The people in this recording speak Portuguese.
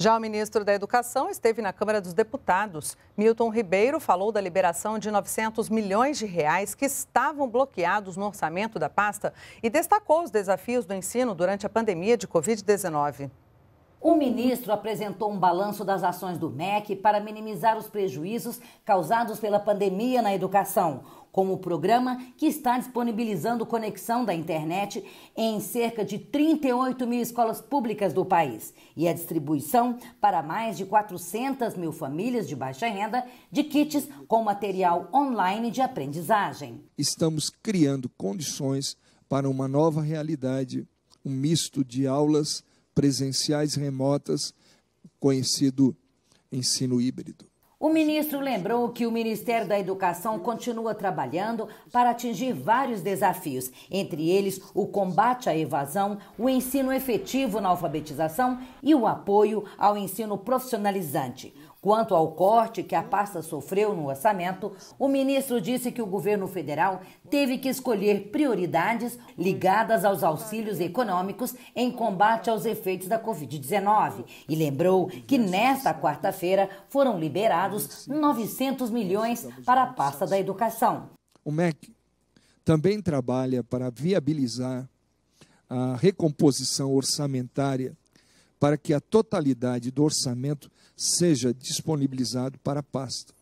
Já o ministro da Educação esteve na Câmara dos Deputados. Milton Ribeiro falou da liberação de 900 milhões de reais que estavam bloqueados no orçamento da pasta e destacou os desafios do ensino durante a pandemia de Covid-19. O ministro apresentou um balanço das ações do MEC para minimizar os prejuízos causados pela pandemia na educação como o programa que está disponibilizando conexão da internet em cerca de 38 mil escolas públicas do país e a distribuição para mais de 400 mil famílias de baixa renda de kits com material online de aprendizagem. Estamos criando condições para uma nova realidade, um misto de aulas presenciais remotas, conhecido ensino híbrido. O ministro lembrou que o Ministério da Educação continua trabalhando para atingir vários desafios, entre eles o combate à evasão, o ensino efetivo na alfabetização e o apoio ao ensino profissionalizante. Quanto ao corte que a pasta sofreu no orçamento, o ministro disse que o governo federal teve que escolher prioridades ligadas aos auxílios econômicos em combate aos efeitos da Covid-19 e lembrou que nesta quarta-feira foram liberados 900 milhões para a pasta da educação. O MEC também trabalha para viabilizar a recomposição orçamentária para que a totalidade do orçamento seja disponibilizado para a pasta.